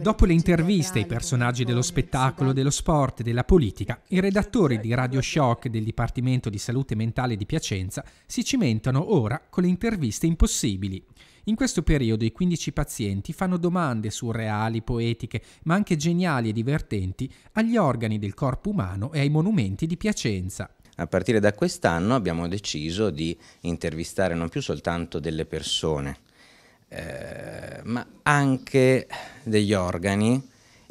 Dopo le interviste ai personaggi dello spettacolo, dello sport, e della politica, i redattori di Radio Shock del Dipartimento di Salute Mentale di Piacenza si cimentano ora con le interviste impossibili. In questo periodo i 15 pazienti fanno domande surreali, poetiche, ma anche geniali e divertenti agli organi del corpo umano e ai monumenti di Piacenza. A partire da quest'anno abbiamo deciso di intervistare non più soltanto delle persone, eh, ma anche degli organi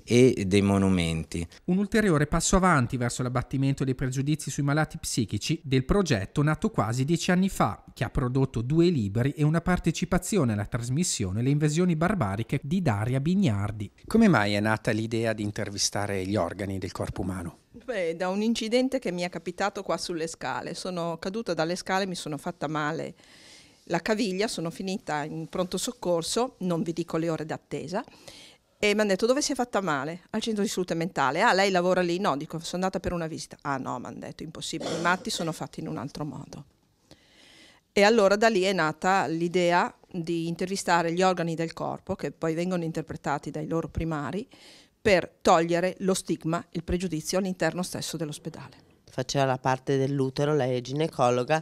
e dei monumenti. Un ulteriore passo avanti verso l'abbattimento dei pregiudizi sui malati psichici del progetto nato quasi dieci anni fa, che ha prodotto due libri e una partecipazione alla trasmissione Le invasioni barbariche di Daria Bignardi. Come mai è nata l'idea di intervistare gli organi del corpo umano? Beh, da un incidente che mi è capitato qua sulle scale. Sono caduta dalle scale e mi sono fatta male la caviglia, sono finita in pronto soccorso, non vi dico le ore d'attesa, e mi hanno detto dove si è fatta male? Al centro di salute mentale. Ah, lei lavora lì? No, dico, sono andata per una visita. Ah no, mi hanno detto, impossibile, i matti sono fatti in un altro modo. E allora da lì è nata l'idea di intervistare gli organi del corpo, che poi vengono interpretati dai loro primari, per togliere lo stigma, il pregiudizio all'interno stesso dell'ospedale. Faceva la parte dell'utero, lei è ginecologa,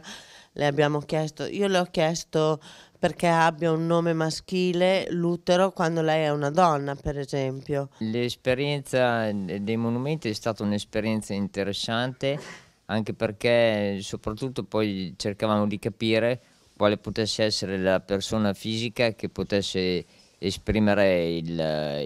le abbiamo chiesto, io le ho chiesto perché abbia un nome maschile l'utero quando lei è una donna, per esempio. L'esperienza dei monumenti è stata un'esperienza interessante, anche perché soprattutto poi cercavamo di capire quale potesse essere la persona fisica che potesse esprimere il, il, eh,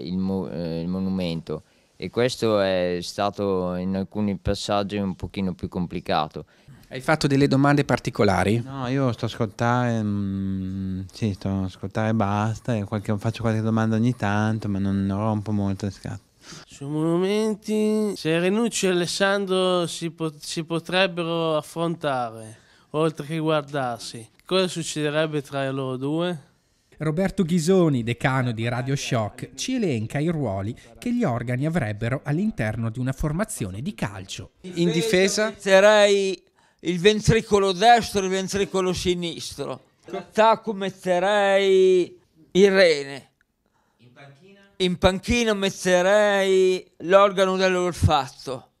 il monumento e questo è stato in alcuni passaggi un pochino più complicato. Hai fatto delle domande particolari? No, io sto a ascoltare, mh, mm, sì, sto a e basta, qualche, faccio qualche domanda ogni tanto, ma non rompo molto le scatole. Sui monumenti, se Renucci e Alessandro si, pot- si potrebbero affrontare, oltre che guardarsi, cosa succederebbe tra loro due? Roberto Ghisoni, decano di Radio Shock, ci elenca i ruoli che gli organi avrebbero all'interno di una formazione di calcio. In difesa? Sarei il ventricolo destro e il ventricolo sinistro. Tacco metterei il rene. In panchina metterei l'organo dell'olfatto,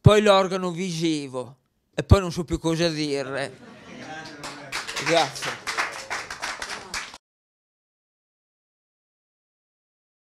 poi l'organo visivo e poi non so più cosa dire. Grazie.